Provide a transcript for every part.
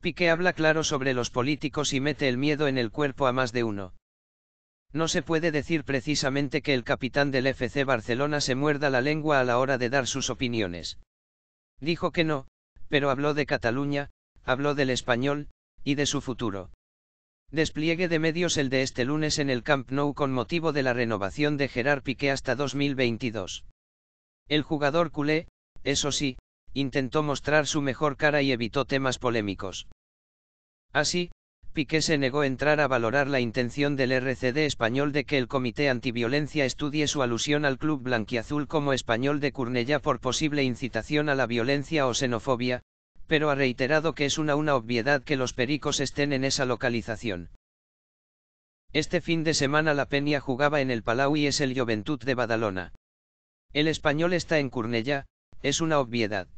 Piqué habla claro sobre los políticos y mete el miedo en el cuerpo a más de uno. No se puede decir precisamente que el capitán del FC Barcelona se muerda la lengua a la hora de dar sus opiniones. Dijo que no, pero habló de Cataluña, habló del español, y de su futuro. Despliegue de medios el de este lunes en el Camp Nou con motivo de la renovación de Gerard Piqué hasta 2022. El jugador culé, eso sí, intentó mostrar su mejor cara y evitó temas polémicos. Así, Piqué se negó a entrar a valorar la intención del RCD español de que el Comité Antiviolencia estudie su alusión al Club Blanquiazul como español de Curnella por posible incitación a la violencia o xenofobia, pero ha reiterado que es una una obviedad que los pericos estén en esa localización. Este fin de semana la Peña jugaba en el Palau y es el Juventud de Badalona. El español está en Curnella, es una obviedad.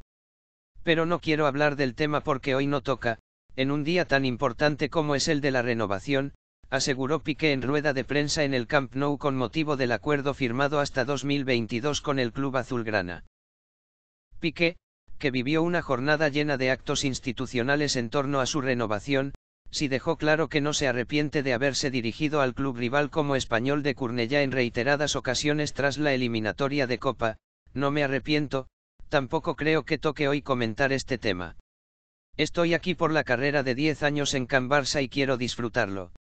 Pero no quiero hablar del tema porque hoy no toca, en un día tan importante como es el de la renovación, aseguró Piqué en rueda de prensa en el Camp Nou con motivo del acuerdo firmado hasta 2022 con el club azulgrana. Piqué, que vivió una jornada llena de actos institucionales en torno a su renovación, si dejó claro que no se arrepiente de haberse dirigido al club rival como español de Curnella en reiteradas ocasiones tras la eliminatoria de Copa, no me arrepiento, Tampoco creo que toque hoy comentar este tema. Estoy aquí por la carrera de 10 años en Can y quiero disfrutarlo.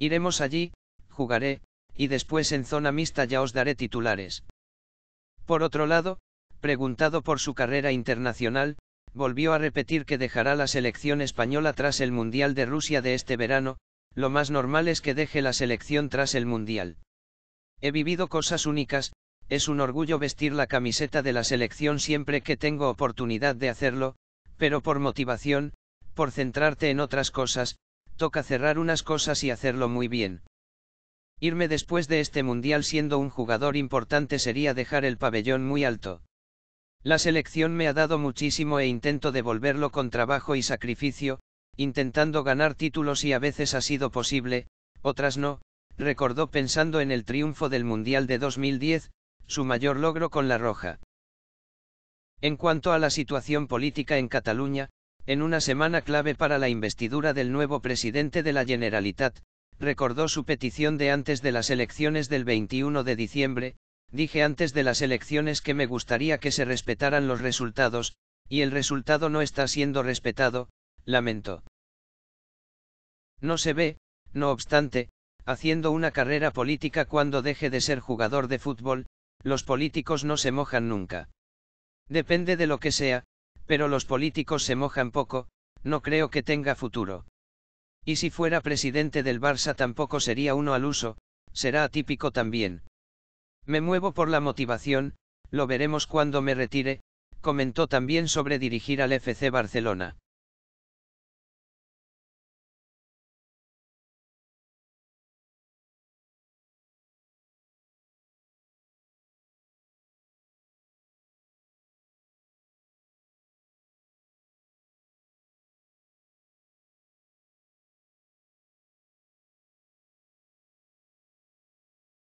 Iremos allí, jugaré, y después en zona mixta ya os daré titulares. Por otro lado, preguntado por su carrera internacional, volvió a repetir que dejará la selección española tras el Mundial de Rusia de este verano, lo más normal es que deje la selección tras el Mundial. He vivido cosas únicas, es un orgullo vestir la camiseta de la selección siempre que tengo oportunidad de hacerlo, pero por motivación, por centrarte en otras cosas, toca cerrar unas cosas y hacerlo muy bien. Irme después de este mundial siendo un jugador importante sería dejar el pabellón muy alto. La selección me ha dado muchísimo e intento devolverlo con trabajo y sacrificio, intentando ganar títulos y a veces ha sido posible, otras no, recordó pensando en el triunfo del Mundial de 2010, su mayor logro con la Roja. En cuanto a la situación política en Cataluña, en una semana clave para la investidura del nuevo presidente de la Generalitat, recordó su petición de antes de las elecciones del 21 de diciembre, dije antes de las elecciones que me gustaría que se respetaran los resultados, y el resultado no está siendo respetado, lamento. No se ve, no obstante, haciendo una carrera política cuando deje de ser jugador de fútbol, los políticos no se mojan nunca. Depende de lo que sea, pero los políticos se mojan poco, no creo que tenga futuro. Y si fuera presidente del Barça tampoco sería uno al uso, será atípico también. Me muevo por la motivación, lo veremos cuando me retire, comentó también sobre dirigir al FC Barcelona.